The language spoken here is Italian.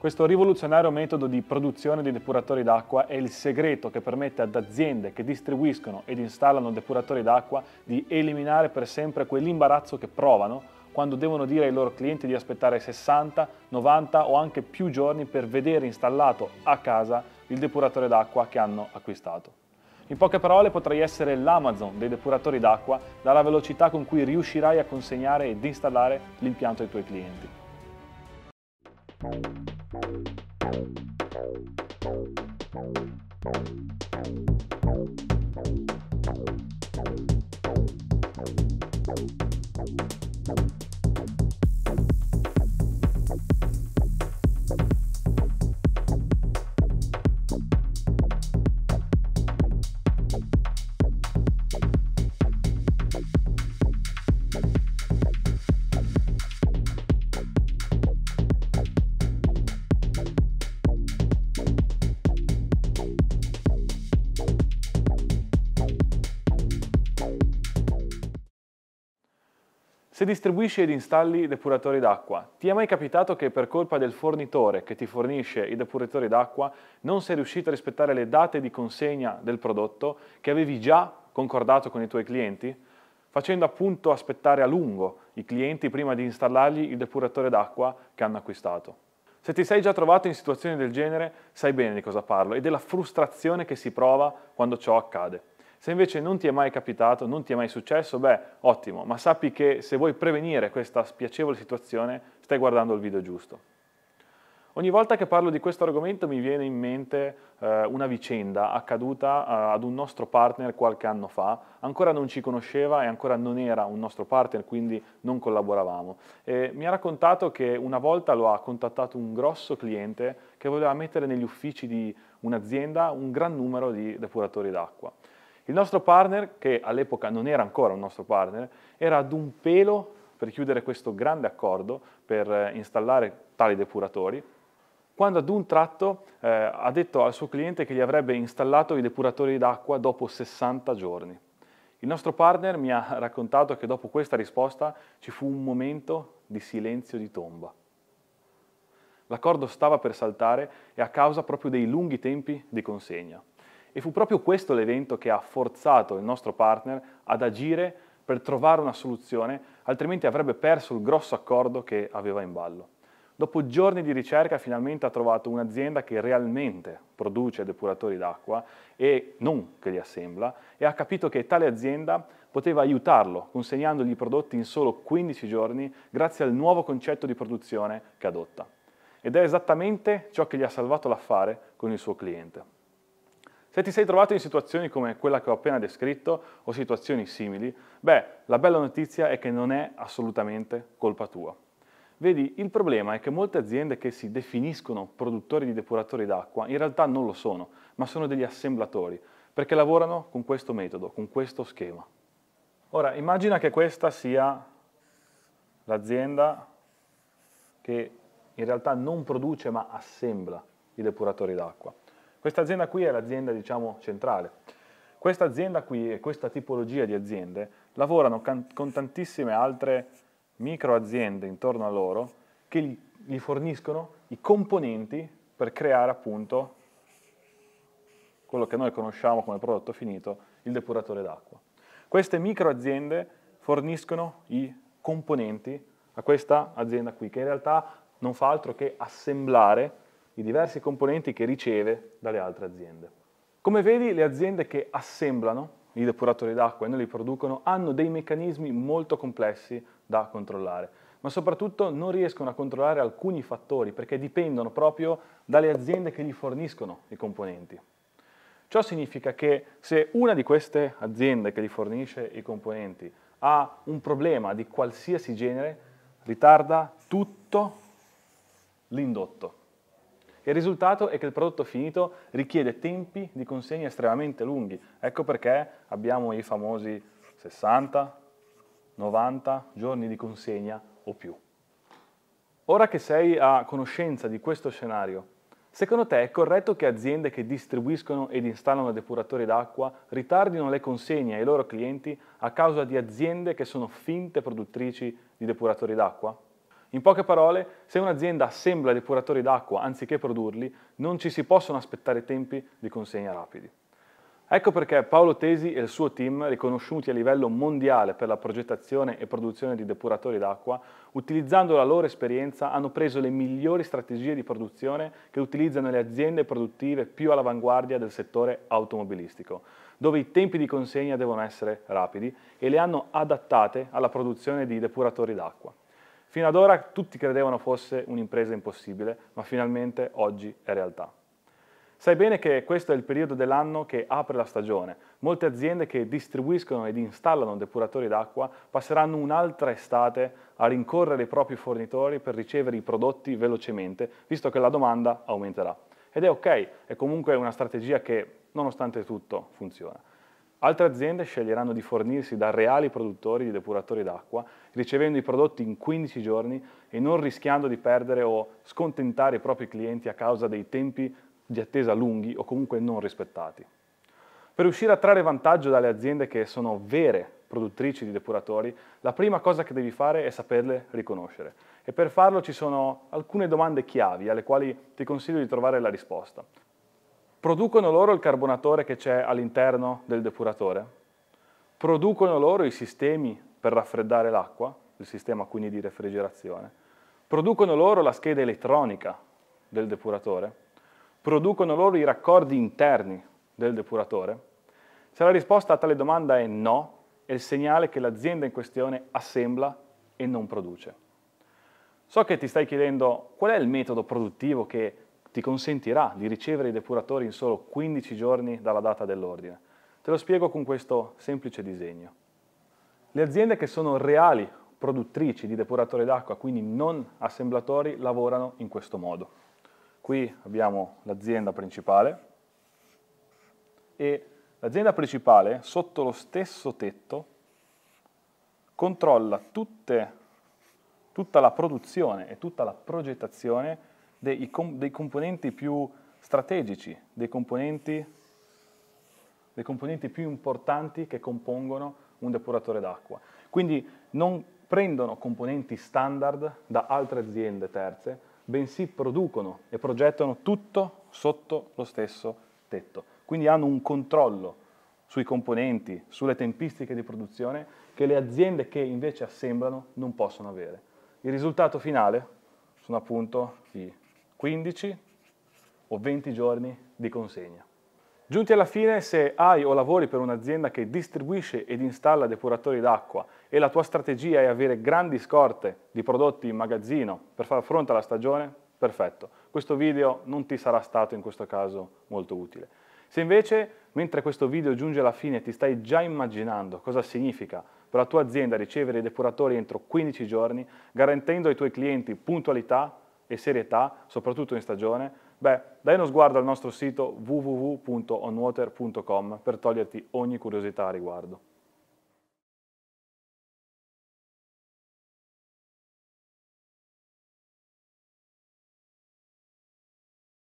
Questo rivoluzionario metodo di produzione di depuratori d'acqua è il segreto che permette ad aziende che distribuiscono ed installano depuratori d'acqua di eliminare per sempre quell'imbarazzo che provano quando devono dire ai loro clienti di aspettare 60, 90 o anche più giorni per vedere installato a casa il depuratore d'acqua che hanno acquistato. In poche parole potrai essere l'Amazon dei depuratori d'acqua dalla velocità con cui riuscirai a consegnare ed installare l'impianto ai tuoi clienti. Thank Se distribuisci ed installi depuratori d'acqua, ti è mai capitato che per colpa del fornitore che ti fornisce i depuratori d'acqua non sei riuscito a rispettare le date di consegna del prodotto che avevi già concordato con i tuoi clienti? Facendo appunto aspettare a lungo i clienti prima di installargli il depuratore d'acqua che hanno acquistato. Se ti sei già trovato in situazioni del genere, sai bene di cosa parlo e della frustrazione che si prova quando ciò accade. Se invece non ti è mai capitato, non ti è mai successo, beh, ottimo, ma sappi che se vuoi prevenire questa spiacevole situazione, stai guardando il video giusto. Ogni volta che parlo di questo argomento mi viene in mente eh, una vicenda accaduta eh, ad un nostro partner qualche anno fa, ancora non ci conosceva e ancora non era un nostro partner, quindi non collaboravamo. E mi ha raccontato che una volta lo ha contattato un grosso cliente che voleva mettere negli uffici di un'azienda un gran numero di depuratori d'acqua. Il nostro partner, che all'epoca non era ancora un nostro partner, era ad un pelo per chiudere questo grande accordo per eh, installare tali depuratori, quando ad un tratto eh, ha detto al suo cliente che gli avrebbe installato i depuratori d'acqua dopo 60 giorni. Il nostro partner mi ha raccontato che dopo questa risposta ci fu un momento di silenzio di tomba. L'accordo stava per saltare e a causa proprio dei lunghi tempi di consegna. E fu proprio questo l'evento che ha forzato il nostro partner ad agire per trovare una soluzione, altrimenti avrebbe perso il grosso accordo che aveva in ballo. Dopo giorni di ricerca finalmente ha trovato un'azienda che realmente produce depuratori d'acqua e non che li assembla e ha capito che tale azienda poteva aiutarlo consegnandogli i prodotti in solo 15 giorni grazie al nuovo concetto di produzione che adotta. Ed è esattamente ciò che gli ha salvato l'affare con il suo cliente. Se ti sei trovato in situazioni come quella che ho appena descritto o situazioni simili, beh, la bella notizia è che non è assolutamente colpa tua. Vedi, il problema è che molte aziende che si definiscono produttori di depuratori d'acqua in realtà non lo sono, ma sono degli assemblatori, perché lavorano con questo metodo, con questo schema. Ora, immagina che questa sia l'azienda che in realtà non produce ma assembla i depuratori d'acqua. Questa azienda qui è l'azienda diciamo, centrale. Questa azienda qui e questa tipologia di aziende lavorano con tantissime altre micro aziende intorno a loro che gli forniscono i componenti per creare appunto quello che noi conosciamo come prodotto finito, il depuratore d'acqua. Queste micro aziende forniscono i componenti a questa azienda qui, che in realtà non fa altro che assemblare i diversi componenti che riceve dalle altre aziende. Come vedi, le aziende che assemblano i depuratori d'acqua e non li producono hanno dei meccanismi molto complessi da controllare, ma soprattutto non riescono a controllare alcuni fattori perché dipendono proprio dalle aziende che gli forniscono i componenti. Ciò significa che se una di queste aziende che gli fornisce i componenti ha un problema di qualsiasi genere, ritarda tutto l'indotto. Il risultato è che il prodotto finito richiede tempi di consegna estremamente lunghi. Ecco perché abbiamo i famosi 60, 90 giorni di consegna o più. Ora che sei a conoscenza di questo scenario, secondo te è corretto che aziende che distribuiscono ed installano depuratori d'acqua ritardino le consegne ai loro clienti a causa di aziende che sono finte produttrici di depuratori d'acqua? In poche parole, se un'azienda assembla depuratori d'acqua anziché produrli, non ci si possono aspettare tempi di consegna rapidi. Ecco perché Paolo Tesi e il suo team, riconosciuti a livello mondiale per la progettazione e produzione di depuratori d'acqua, utilizzando la loro esperienza hanno preso le migliori strategie di produzione che utilizzano le aziende produttive più all'avanguardia del settore automobilistico, dove i tempi di consegna devono essere rapidi e le hanno adattate alla produzione di depuratori d'acqua. Fino ad ora tutti credevano fosse un'impresa impossibile, ma finalmente oggi è realtà. Sai bene che questo è il periodo dell'anno che apre la stagione. Molte aziende che distribuiscono ed installano depuratori d'acqua passeranno un'altra estate a rincorrere i propri fornitori per ricevere i prodotti velocemente, visto che la domanda aumenterà. Ed è ok, è comunque una strategia che, nonostante tutto, funziona. Altre aziende sceglieranno di fornirsi da reali produttori di depuratori d'acqua, ricevendo i prodotti in 15 giorni e non rischiando di perdere o scontentare i propri clienti a causa dei tempi di attesa lunghi o comunque non rispettati. Per riuscire a trarre vantaggio dalle aziende che sono vere produttrici di depuratori, la prima cosa che devi fare è saperle riconoscere. E per farlo ci sono alcune domande chiavi alle quali ti consiglio di trovare la risposta. Producono loro il carbonatore che c'è all'interno del depuratore? Producono loro i sistemi per raffreddare l'acqua, il sistema quindi di refrigerazione? Producono loro la scheda elettronica del depuratore? Producono loro i raccordi interni del depuratore? Se la risposta a tale domanda è no, è il segnale che l'azienda in questione assembla e non produce. So che ti stai chiedendo qual è il metodo produttivo che ti consentirà di ricevere i depuratori in solo 15 giorni dalla data dell'ordine. Te lo spiego con questo semplice disegno. Le aziende che sono reali produttrici di depuratori d'acqua, quindi non assemblatori, lavorano in questo modo. Qui abbiamo l'azienda principale e l'azienda principale sotto lo stesso tetto controlla tutte, tutta la produzione e tutta la progettazione dei, dei componenti più strategici, dei componenti, dei componenti più importanti che compongono un depuratore d'acqua. Quindi non prendono componenti standard da altre aziende terze, bensì producono e progettano tutto sotto lo stesso tetto. Quindi hanno un controllo sui componenti, sulle tempistiche di produzione che le aziende che invece assemblano non possono avere. Il risultato finale sono appunto i 15 o 20 giorni di consegna. Giunti alla fine, se hai o lavori per un'azienda che distribuisce ed installa depuratori d'acqua e la tua strategia è avere grandi scorte di prodotti in magazzino per far fronte alla stagione, perfetto. Questo video non ti sarà stato in questo caso molto utile. Se invece, mentre questo video giunge alla fine, ti stai già immaginando cosa significa per la tua azienda ricevere i depuratori entro 15 giorni, garantendo ai tuoi clienti puntualità, e serietà, soprattutto in stagione? Beh, dai uno sguardo al nostro sito www.onwater.com per toglierti ogni curiosità a riguardo.